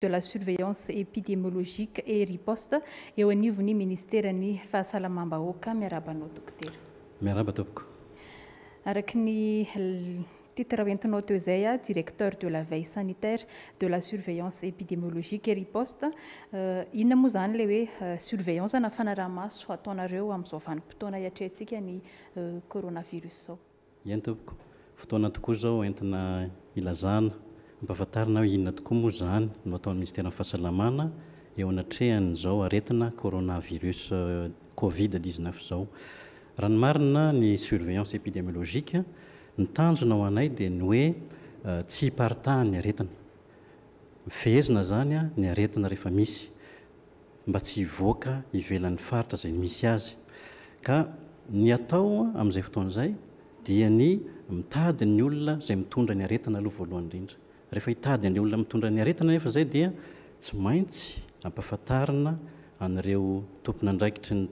dla surveillance épidémiologique et riposte eo anivo 'ny ministera ny fahasalamambaoaka miarabanao dokoter miaraba topoko araka ny tetire hoentinao teo zay a ah, directeur de la veille sanitaire de la surveillance épidémiologique et riposte euh, inona moa zany le hoe euh, surveillance na fanarahamaso ataonareo amn'izao vanim-potoana iatrantsika ny euh, coronavirus zao iany topoka fotoana tokoa zao entina ilazana mpaatarinainna toka moa zany no ataonymisteryfahasalamana eoaatrehan'zao aretnaorôna viruscovidia euh, ny surveillance epidemiôlôika ntanonaoaay d nyoetsy tahyee ien'nyfaritrazay misy aya ny atao amn'izay fotoan'zay dia ny mitadi nyolona zay mitondra ny aretina aloha voalohany irindra eheaitady nle olona mitondra ny aretina efa zay dia tsy maintsy ampiafatarina an'reo tompony andraikitry ny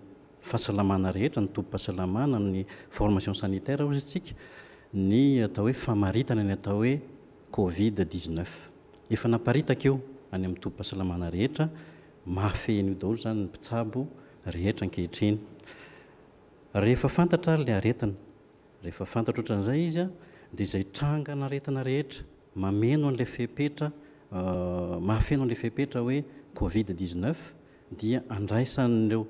fahasalamana rehetra ny tombofahasalamana ain'y formation sanitairasikyatao hoe faiy atao oe idy a'ytombofahasanarheaehodaolo zanynyisaeehia i d zay tranganaaretina rehetra mamenola fepermahafeno uh, nlay fepetra hoe covid19 dia andraisan'reo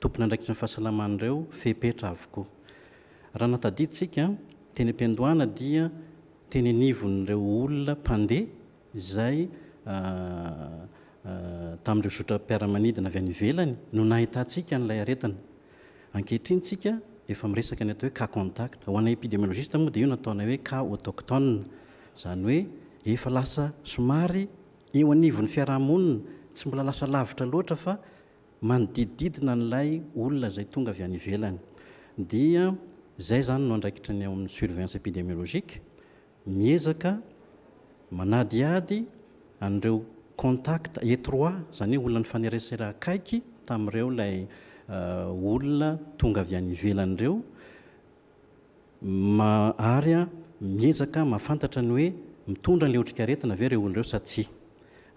tompony andraikitry ny fahasalamanireo fepetra avoko ahanatadidsika tenympindoana dia teny nivon'reo olona mpandea zay uh, uh, tam'ireo sotrampiaramanidina avy anyvelany no naisikalay aeakehinefeky ataohoe c cntat hoanay epidemilôgistmoa dea io nataonay hoe c autokto zany hoe efa lasa somary eo anivon'ny fiarahmonina tsy mbola lasa lavitra loatra fa manodidididina n'lay olona zay tonga avy any ivelany dia zay zany no andraikitra ny ao amin'ny surveillancy epidemiôlogike miezaka manadiady an'reo contact etroit zany hoe olona ny faneresera akaiky tami'ireo ilay eh, olona tonga avy anyivelan'ireo mahary a miezaka mahafantatra ny hoe mitondra n'le otrikaretina ave re olona reo sa tsy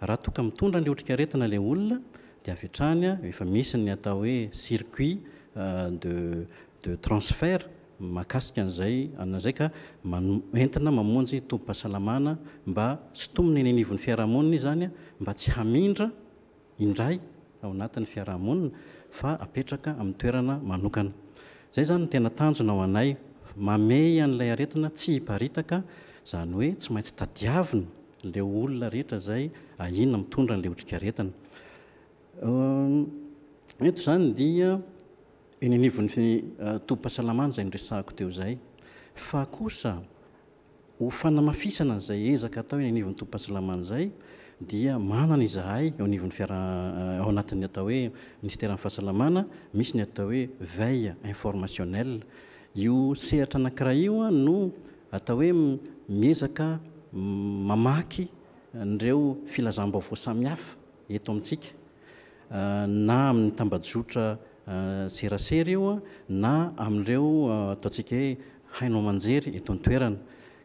raha toka mitondranle otrikaretina lay olona dia avetrahnya efa misy ny atao hoe circuit euh, de transfert mahakasika 'zay azay a entina mamonjy tobmpahasalamana mba sytominy eninivon'ny fiarahamoninai zany mba tsy hamindra indray ao anatin'ny fiarahamonina fa apetraka amin'ny toerana manokana zay zany n tena tanjonao anay mameyan'ilay aretina tsy hiparitaka zany hoe tsy maintsy tadiaviny la olona rehetra zay ainona mitondran'lay otrikeezany ehm, dia eninivon'ny ah, tobmpahasalamana zay nresako teo zay fa kosa ho fanamafisana n'zay ezaka atao enanivon'nytobmpahasalamana zay dia manany zahay ah, ao anatin'ny atao hoe ministerany fahasalamana misy ny atao hoe vala informationnel io sehatra nankira io a no atao hoe miezaka mamaky nireo filazam-bavo samihafa eto amintsika ah, na amin'ny tambajotra ah, serasera io a na amin'ireo ah, ataontsika hoe haino amanjery eto any toerana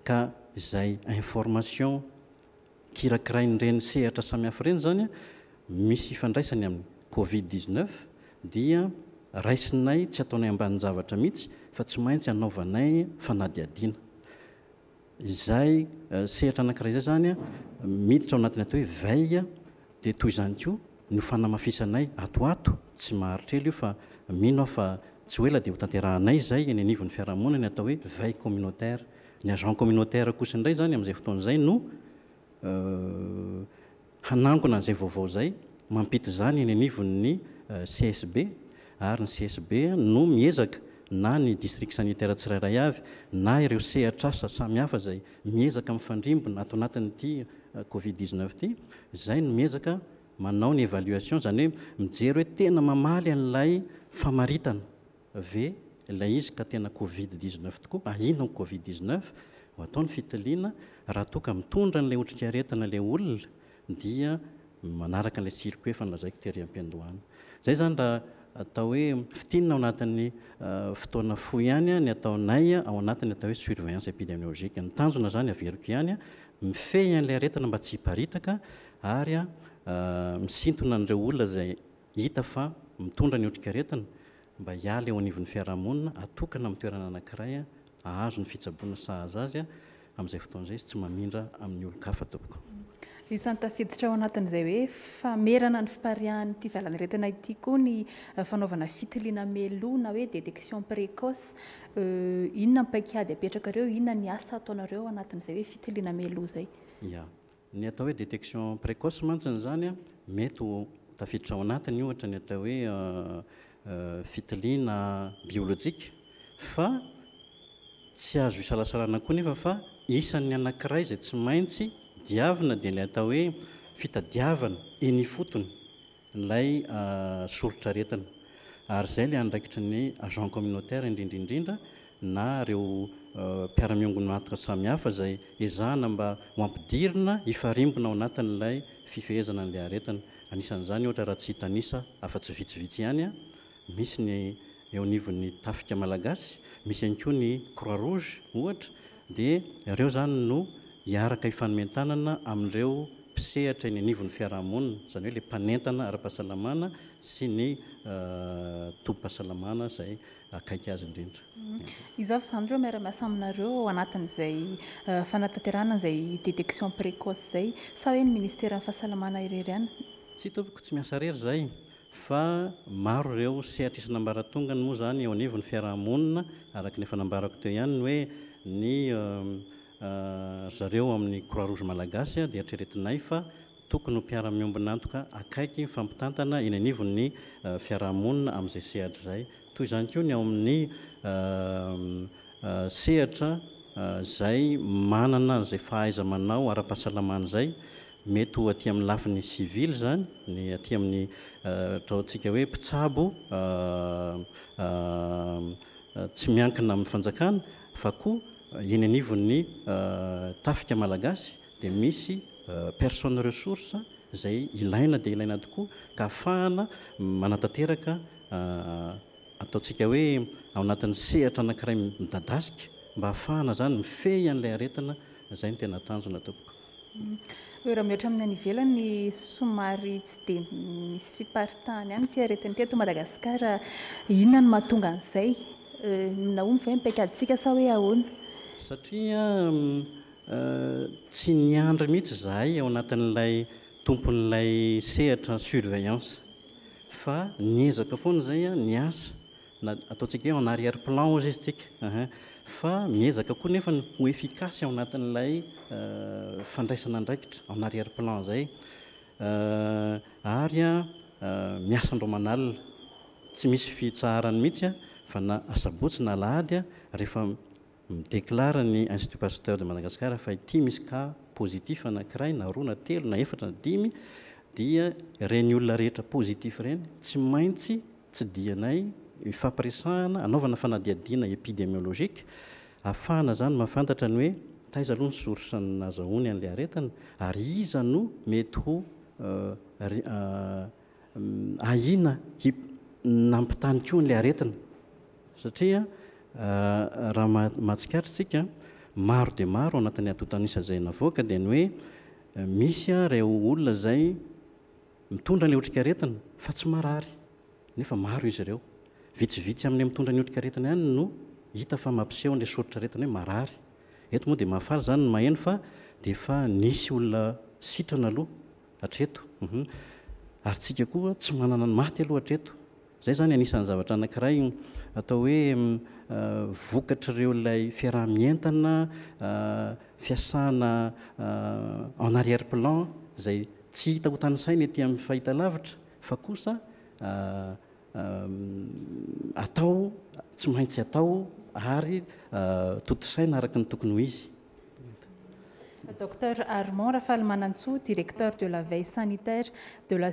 ka izay information kirakirainy reny sehatra samihafa ireny zany a misy ifandraisany amin'ny covid-19 dia rainay tsy ataonay ambany zavatra mihitsy fa tsy maintsy anaovanayitroaty eh, ataooead toyzany ko nofanamafisanay atoato tsy aharitrely faiatsy ela deho thaay zay eny anivon'ny fiarahamonany atao hoe vay omminataire ny agenommintaire kosaindray zany amn'zay foto'zay no eh, anana an'zay vaovao zay mampit zany eny anivony eh, csb ary ny csb no miezaka na ny distrikt sanitaira tsirairay avy na ireo sehatr asa samihafa zay miezaka mi'fandrimbona ato anatin'itycovid9 eh, ty zay no miezaka manao ny évaliation zany hoe mijery hoe tena mamaly an'lay famaritana ve lay izy ka tena covid 1n tokoa ahina covid9 ataony fitiliana raha toka mitondra n'lay otrikretinalay olona dia manaraka 'lay sirku efa nlazaiko tri ampindohana zay zany la atao hoe fitinina ao anatin'ny uh, fotoana fo ihanya ny ataonaya ao anatin'ny atao hoe surveillance epidemiôlogika ny tanjona zany averiko ihanya mifehy ihan'ilay aretina mba tsy hiparitaka ary a uh, misintona ndreo olona zay hita fa mitondra ny otrikaaretina mba hiala eo anivon'ny fiarahamonina atokana amin'ny toerana anakiraya ahazo ny fitsaboana sahaz azya amn'izay fotoanizay izy tsy mamindra amin'ny olokafa topoka isan'ny tafiditra ao anatin'izay hoe famerana ny fipariahn'ny tyvalany retina ity koa ny eh, fanaovana fitiliana melo na hoe detection précoce eh, inona mipakiady apetrakareo inona ny asa ataonareo ao anatin'izay hoe fitiliana melo zay a ny atao hoe detection précoce mantsiny zany a mety tafiditra ao anatiny ohatra ny atao hoe eh, fitiliana biôlojika fa tsy azo isalasalana koa ny efa fa isan'ny anankiray zay tsy maintsy ylaysorotraretna ah, ary zay lay andrakitry ny agent communataire indrindrinrindra na empiaraigony ah, naasamihafazayzamb ampidirina ifarimbona ao anatinylay fiehzna laeyahty iaatsy vitsiiaymis ny eivn'ny tafika malagasy misy anyko ny croi roge ohatra d ireo zany no iaraka ifanomentanana amin'ireo mpisehatra eny anivon'ny fiarahamonina zany hoe lay mpanentana ara-pahasalamana sy ny ah, tobom-pahasalamana zay akaik azy indrindraiayreomiarasa mhm. aminreoat'zayfanatantrananzaydétection ah, précosezay sa hoe ny ministerfahasalamana ireryhay tsy tompoko tsy miasa rery zay fa maro ireo sehatra isanambaratongany moa zany eo anivo 'ny fiarahamonina araka ny efa nambarako teo ihanyny hoe ny ah, Ah, zareo amin'ny croi rozy malagasya ah, di aritreretinay fa tokony ho mpiara-miombinantoka akaiky nfampitantana inanivony ah, fiarahamonina amin'izay sehatra zay toy zany ko ny ao amin'ny sehatra zay manana zay fahaiza manao ara-pahasalamany zay mety ho aty amin'ny lafiny civily zany ny aty amin'ny traontsika hoe mpitsabo tsy miankina amin'ny fanjakana fa koa eny anivon ny euh, tafika malagasy dia misy euh, personne ressource izay ilaina dia ilaina tokoa ka ahafahana manatateraka euh, ataontsika hoe anatin'ny sehatra anakiray midadasika mba ahafahana zany mifehyan'ilay aretina zay no tena tanjona tompoko hoe mm-hmm. raha mihoatra amin'ny anivelany somary tsy dia misy fiparitahany hany tiharetin'ny tito madagasikara ihnona ny mahatonga an'izay minaomy fa mipaikadtsika sa hoe ahoana satria mm, eh, tsy niandry mihitsy zahay ao anatin'ilay tompon'lay sehatra surveillance fa niezaka foana zaya ni asa aataontsika hoe en arière plan a zayizy tsika fa miezaka koa nefa ho efikacy ao anatin'ilay eh, fandraisana ndraikitra en arrière plan zay eh, ary miasandro manalna tsy misy fitsaharany mihitsy a fa na asabotsy na lahadya rehefa midéclara ny inctupasteur de managasikara fa ti misy ka positif anakiray narona telo na efatra na dimy dia reny olona rehetra positif ireny tsy maintsy tsy dianay ifampiresahana anaovana fanadiadiana epidemiologike ahafahana zany mahafantatra ny hoe taiza aloha ny sorsen nazahony an'la aretina ary iza no mety ho eh, eh, mm, ahina inampitany ko an'lay aretina satria Eh, raha mahatsikatytsika maro de maro anatn'y atotanisa zay navoaka di y hoe eh, misy rao olona zay mitondra 'e otrkaretina fa tsy aray nefa maro izy ireo vitsivitsy amn' mitondra ny otraretina hany nohita fa mampseho la soitra retinhoe aayemoa de mahafa zany maheno fa defa nisy olona sitrana alohatsy ymatyaloha aezay mhm. zany anisan'nyzavatra anakirayiny atao hoe mm, vokatra reo lay fiarah-mientana ah, fiasana ah, en arière plan zay tsy hita ho tanysaina ety amiy fahita lavitra fa kosa ah, atao tsy maintsy atao ary totosaina araky ny tokony ho izy Euh, docter armand raha falymanantsoa directeur de la veil sanitaire de la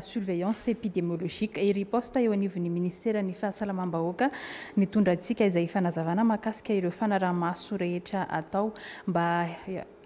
ssurveillance euh, épidémiologique i riposte eo anivon'ny ministèra ny fahasalamam-bahoaka nitondra antsika izay fanazavana mahakasika ireo fanarahmaso rehetra atao mba